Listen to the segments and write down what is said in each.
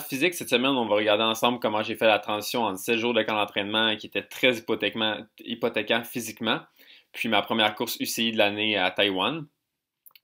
physique, cette semaine, on va regarder ensemble comment j'ai fait la transition en 7 jours de camp d'entraînement qui était très hypothéquant physiquement, puis ma première course UCI de l'année à Taïwan.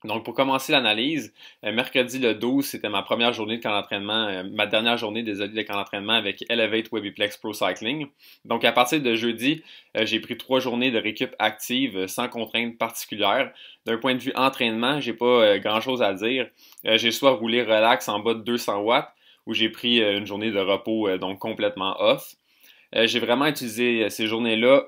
Donc, pour commencer l'analyse, euh, mercredi le 12, c'était ma première journée de camp d'entraînement, euh, ma dernière journée, désolé, de camp d'entraînement avec Elevate Webiplex Pro Cycling. Donc, à partir de jeudi, euh, j'ai pris trois journées de récup active sans contrainte particulière. D'un point de vue entraînement, j'ai pas grand chose à dire. j'ai soit roulé relax en bas de 200 watts, où j'ai pris euh, une journée de repos, euh, donc complètement off. Euh, j'ai vraiment utilisé ces journées-là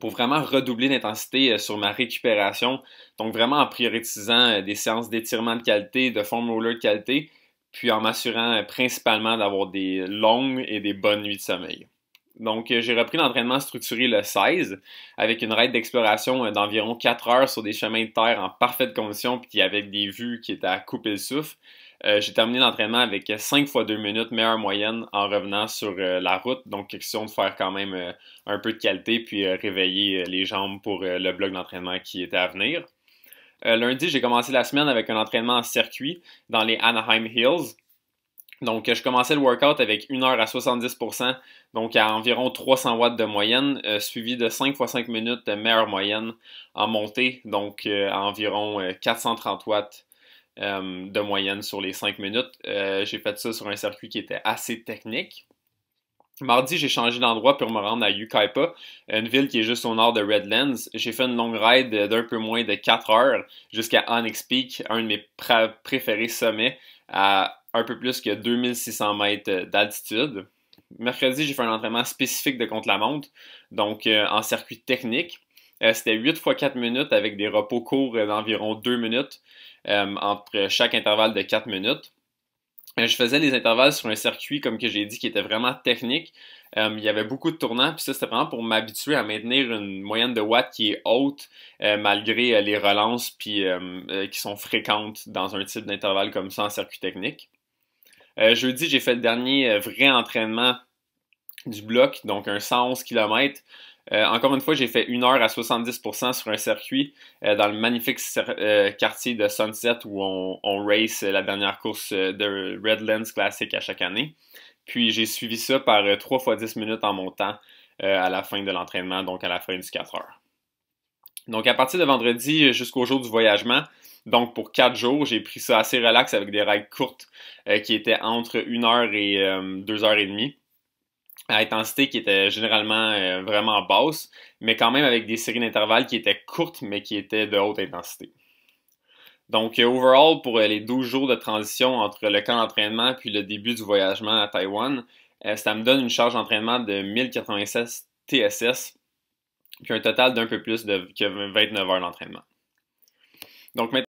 pour vraiment redoubler l'intensité sur ma récupération. Donc vraiment en prioritisant des séances d'étirement de qualité, de foam roller de qualité, puis en m'assurant principalement d'avoir des longues et des bonnes nuits de sommeil. Donc j'ai repris l'entraînement structuré le 16 avec une raide d'exploration d'environ 4 heures sur des chemins de terre en parfaite condition puis avec des vues qui étaient à couper le souffle. Euh, j'ai terminé l'entraînement avec 5 fois 2 minutes, meilleure moyenne en revenant sur euh, la route. Donc, question de faire quand même euh, un peu de qualité puis réveiller les jambes pour le bloc d'entraînement qui était à venir. lundi, j'ai commencé la semaine avec un entraînement en circuit dans les Anaheim Hills. Donc, je commençais le workout avec 1 heure à 70%, donc à environ 300 watts de moyenne, suivi de 5 fois 5 minutes de meilleure moyenne en montée, donc à environ 430 watts euh, de moyenne sur les 5 minutes. Euh, j'ai fait ça sur un circuit qui était assez technique. Mardi, j'ai changé d'endroit pour me rendre à Yukaipa, une ville qui est juste au nord de Redlands. J'ai fait une longue ride d'un peu moins de 4 heures jusqu'à Onyx Peak, un de mes préférés sommets, à un peu plus que 2600 mètres d'altitude. Mercredi, j'ai fait un entraînement spécifique de contre-la-montre, donc euh, en circuit technique. Euh, c'était 8 fois 4 minutes avec des repos courts d'environ 2 minutes euh, entre chaque intervalle de 4 minutes. Euh, je faisais les intervalles sur un circuit, comme que j'ai dit, qui était vraiment technique. il y avait beaucoup de tournants, puis ça, c'était vraiment pour m'habituer à maintenir une moyenne de watts qui est haute, malgré les relances qui sont fréquentes dans un type d'intervalle comme ça en circuit technique. jeudi, j'ai fait le dernier vrai entraînement du bloc, donc un 111 km euh, encore une fois, j'ai fait une heure à 70% sur un circuit euh, dans le magnifique euh, quartier de Sunset où on, race la dernière course de Redlands Classic à chaque année. Puis j'ai suivi ça par 3 fois 10 minutes en montant à la fin de l'entraînement, donc à la fin du 4 heures. Donc à partir de vendredi jusqu'au jour du voyagement, donc pour 4 jours, j'ai pris ça assez relax avec des règles courtes qui étaient entre 1 heure et 2 heures et demie à intensité qui était généralement euh, vraiment basse, mais quand même avec des séries d'intervalles qui étaient courtes, mais qui étaient de haute intensité. Donc, euh, overall, pour euh, les 12 jours de transition entre le camp d'entraînement puis le début du voyagement à Taïwan, ça me donne une charge d'entraînement de 1096 TSS, puis un total d'un peu plus de que 29 heures d'entraînement. Donc, maintenant,